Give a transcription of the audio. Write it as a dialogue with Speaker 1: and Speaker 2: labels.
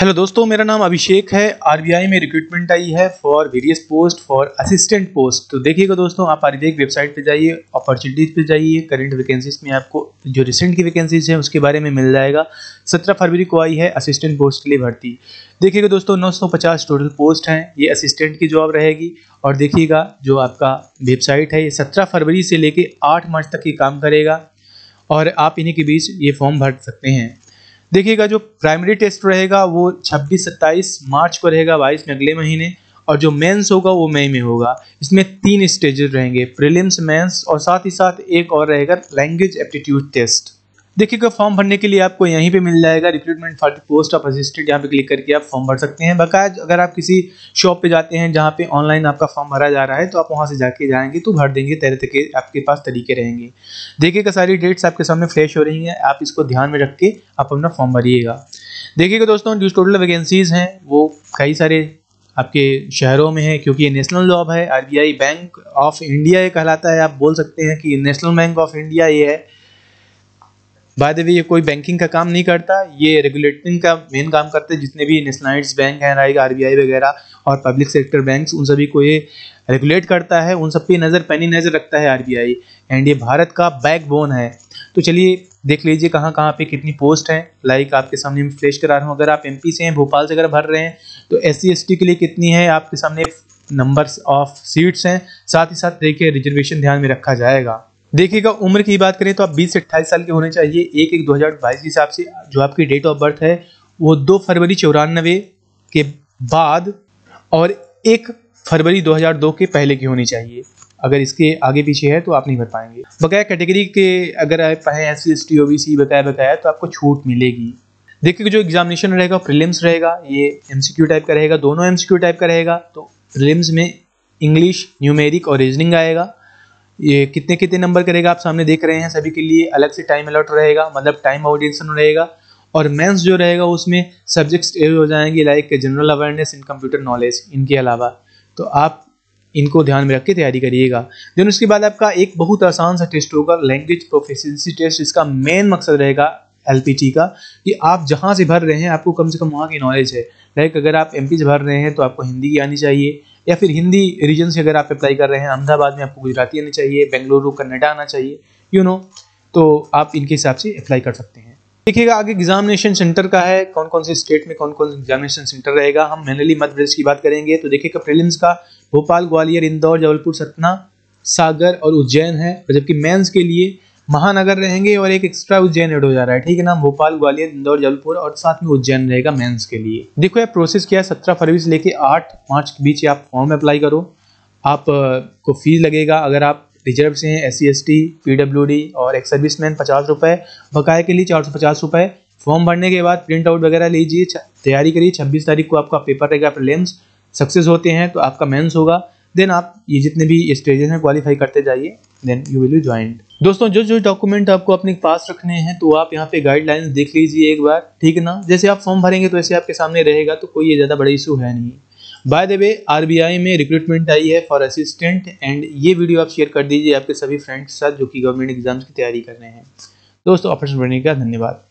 Speaker 1: hello दोस्तों मेरा नाम अभिषेक है आरबीआई में रिक्रूटमेंट आई है for various post for assistant post तो देखिएगा दोस्तों आप आरबीआई की वेबसाइट पे जाइए अपॉर्चुनिटीज़ पे जाइए करंट वैकेंसीज में आपको जो रिसेंट की वैकेंसीज हैं उसके बारे में मिल जाएगा सत्रह फरवरी को आई है असिस्टेंट पोस्ट के लिए भर्ती देखिएगा दोस्तों नौ टोटल पोस्ट हैं ये असिस्टेंट की जॉब रहेगी और देखिएगा जो आपका वेबसाइट है ये सत्रह फरवरी से लेके आठ मार्च तक ये काम करेगा और आप इन्हीं के बीच ये फॉर्म भर सकते हैं देखिएगा जो प्राइमरी टेस्ट रहेगा वो 26-27 मार्च को रहेगा बाईस में अगले महीने और जो मेंस होगा वो मई में होगा इसमें तीन स्टेजेस रहेंगे प्रीलिम्स मेंस और साथ ही साथ एक और रहेगा लैंग्वेज एप्टीट्यूड टेस्ट देखिएगा फॉर्म भरने के लिए आपको यहीं पे मिल जाएगा recruitment for post of assistant यहाँ पे क्लिक करके आप फॉर्म भर सकते हैं बकायद अगर आप किसी शॉप पे जाते हैं जहाँ पे ऑनलाइन आपका फॉर्म भरा जा रहा है तो आप वहाँ से जाके जाएंगे तो भर देंगे तरह के आपके पास तरीके रहेंगे देखिएगा सारी डेट्स आपके सामने फ्रेश हो रही हैं आप इसको ध्यान में रख के आप अपना फॉर्म भरिएगा देखिएगा दोस्तों जो टोटल वैकेंसीज़ हैं वो कई सारे आपके शहरों में है क्योंकि ये नेशनल जॉब है आरबीआई बैंक ऑफ इंडिया ये कहलाता है आप बोल सकते हैं कि नेशनल बैंक ऑफ इंडिया ये है बाय द वे ये कोई बैंकिंग का काम नहीं करता ये रेगुलेटिंग का मेन काम करते हैं जितने भी नेशनलाइज बैंक हैं लाइक आर वगैरह और पब्लिक सेक्टर बैंक उन सभी को ये रेगुलेट करता है उन सब पे नज़र पैनी नज़र रखता है आर एंड ये भारत का बैकबोन है तो चलिए देख लीजिए कहाँ कहाँ पे कितनी पोस्ट है लाइक आपके सामने मैं फ्लैश करा रहा हूँ अगर आप एमपी से हैं भोपाल से अगर भर रहे हैं तो एस सी के लिए कितनी है आपके सामने नंबर्स ऑफ सीट्स हैं साथ ही साथ देखिए रिजर्वेशन ध्यान में रखा जाएगा देखिएगा उम्र की बात करें तो आप 20 से 28 साल के होने चाहिए एक एक 2022 के हिसाब से जो आपकी डेट ऑफ बर्थ है वो दो फरवरी चौरानवे के बाद और एक फरवरी 2002 के पहले की होनी चाहिए अगर इसके आगे पीछे है तो आप नहीं भर पाएंगे बकाया कैटेगरी के अगर आप हैं S C S T O B C बकाया बकाया तो आपको छूट मिलेगी देखिए जो एग्जामिनेशन रहेगा प्रिलिम्स रहेगा ये एम सी क्यू टाइप का रहेगा दोनों एम सी क्यू टाइप का रहेगा तो प्रिलिम्स में इंग्लिश न्यूमेरिक और रीजनिंग आएगा ये कितने कितने नंबर करेगा आप सामने देख रहे हैं सभी के लिए अलग से टाइम अलॉट रहेगा मतलब टाइम ऑडियंसन रहेगा और मेंस जो रहेगा उसमें सब्जेक्ट्स हो जाएंगे like general awareness in computer knowledge इनके अलावा तो आप इनको ध्यान में रख के तैयारी करिएगा देन उसके बाद आपका एक बहुत आसान सा टेस्ट होगा लैंग्वेज प्रोफेसेंसी टेस्ट इसका मेन मकसद रहेगा एल का कि आप जहाँ से भर रहे हैं आपको कम से कम वहाँ की नॉलेज है लाइक अगर आप एम से भर रहे हैं तो आपको हिंदी की आनी चाहिए या फिर हिंदी रीजन से अगर आप अप्लाई कर रहे हैं अहमदाबाद में आपको गुजराती आनी चाहिए बेंगलुरु कन्नडा आना चाहिए यू नो तो आप इनके हिसाब से अप्लाई कर सकते हैं देखिएगा आगे एग्जामिनेशन सेंटर का है कौन कौन से स्टेट में कौन कौन एग्जामिनेशन सेंटर रहेगा हम मेनली मध्य प्रदेश की बात करेंगे तो देखिएगा प्रीलिम्स का भोपाल ग्वालियर इंदौर जबलपुर सतना सागर और उज्जैन है जबकि मेंस के लिए महानगर रहेंगे और एक एक्स्ट्रा उज्जैन एड हो जा रहा है ठीक है ना भोपाल ग्वालियर इंदौर जबलपुर और साथ में उज्जैन रहेगा मेन्स के लिए देखो यार प्रोसेस क्या है सत्रह फरवरी से लेकर आठ मार्च के बीच आप फॉर्म अप्लाई करो आप को फीस लगेगा अगर आप रिजर्व से हैं S C S T P W D और एक सर्विस मैन पचास रुपये बकाया के लिए चार सौ पचास रुपये फॉर्म भरने के बाद प्रिंट आउट वगैरह लीजिए तैयारी करिए छब्बीस तारीख को आपका पेपर रहेगा प्रलेम्स सक्सेस होते हैं तो आपका मेंस होगा देन आप ये जितने भी स्टेजेस हैं क्वालिफाई करते जाइए then you will be joint दोस्तों जो जो डॉक्यूमेंट आपको अपने पास रखने हैं तो आप यहाँ पे गाइडलाइंस देख लीजिए एक बार ठीक है ना जैसे आप फॉर्म भरेंगे तो ऐसे आपके सामने रहेगा तो कोई ये ज़्यादा बड़ा इशू है नहीं बाय द वे आरबीआई में रिक्रूटमेंट आई है फॉर असिस्टेंट एंड ये वीडियो आप शेयर कर दीजिए आपके सभी फ्रेंड्स के साथ जो कि गवर्नमेंट एग्जाम्स की तैयारी कर रहे हैं दोस्तों ऑफिस बढ़ने का धन्यवाद